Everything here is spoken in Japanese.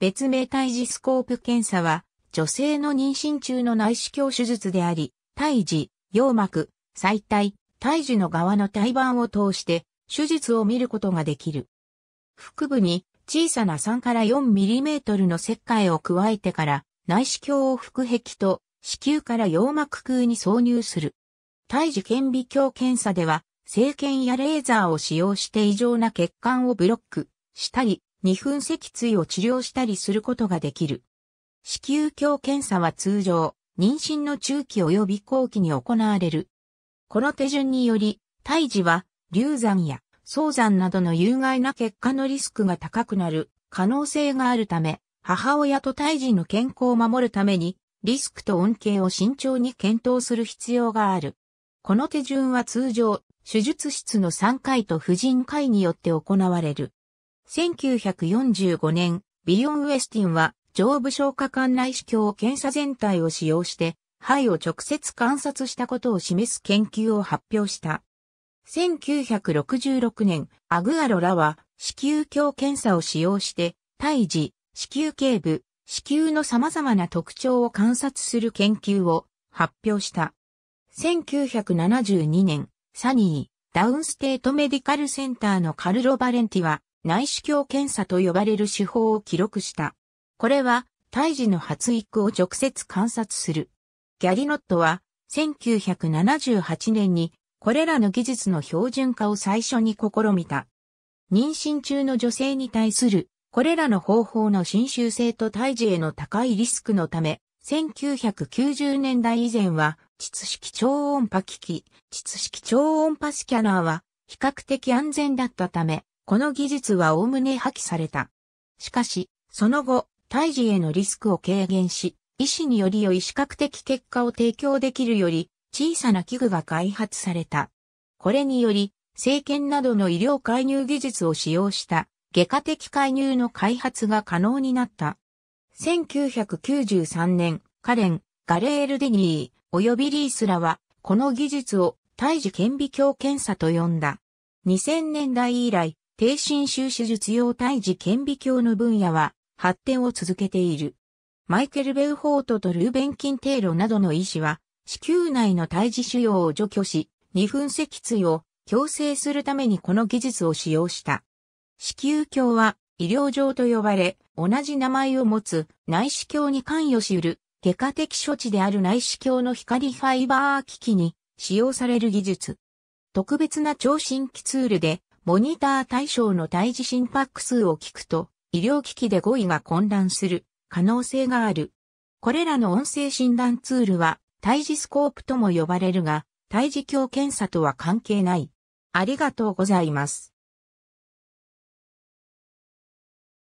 別名胎児スコープ検査は、女性の妊娠中の内視鏡手術であり、胎児、羊膜、細体、胎児の側の胎盤を通して、手術を見ることができる。腹部に小さな3から4トルの石灰を加えてから、内視鏡を腹壁と子宮から羊膜空に挿入する。胎児顕微鏡検査では、生検やレーザーを使用して異常な血管をブロックしたり、二分脊椎を治療したりすることができる。子宮鏡検査は通常、妊娠の中期及び後期に行われる。この手順により、胎児は流産や早産などの有害な結果のリスクが高くなる可能性があるため、母親と胎児の健康を守るために、リスクと恩恵を慎重に検討する必要がある。この手順は通常、手術室の3回と婦人会によって行われる。1945年、ビヨン・ウェスティンは上部消化管内視鏡検査全体を使用して、肺を直接観察したことを示す研究を発表した。1966年、アグアロラは子宮鏡検査を使用して、胎児、子宮頸部、子宮の様々な特徴を観察する研究を発表した。1972年、サニー、ダウンステートメディカルセンターのカルロ・バレンティは、内視鏡検査と呼ばれる手法を記録した。これは、胎児の発育を直接観察する。ギャリノットは、1978年に、これらの技術の標準化を最初に試みた。妊娠中の女性に対する、これらの方法の侵襲性と胎児への高いリスクのため、1990年代以前は、窒式超音波機器、窒式超音波スキャナーは比較的安全だったため、この技術はおおむね破棄された。しかし、その後、胎児へのリスクを軽減し、医師により良い視覚的結果を提供できるより、小さな器具が開発された。これにより、政権などの医療介入技術を使用した、外科的介入の開発が可能になった。1993年、カレン、ガレール・デニー、及びリースらは、この技術を胎児顕微鏡検査と呼んだ。2000年代以来、低侵襲手術用胎児顕微鏡の分野は発展を続けている。マイケル・ベウホートとルーベン・キンテーロなどの医師は、子宮内の胎児腫瘍を除去し、二分脊椎を矯正するためにこの技術を使用した。子宮鏡は医療上と呼ばれ、同じ名前を持つ内視鏡に関与しうる、外科的処置である内視鏡の光ファイバー機器に使用される技術。特別な聴診器ツールでモニター対象の胎児心拍数を聞くと、医療機器で語彙が混乱する可能性がある。これらの音声診断ツールは、胎児スコープとも呼ばれるが、胎児鏡検査とは関係ない。ありがとうございます。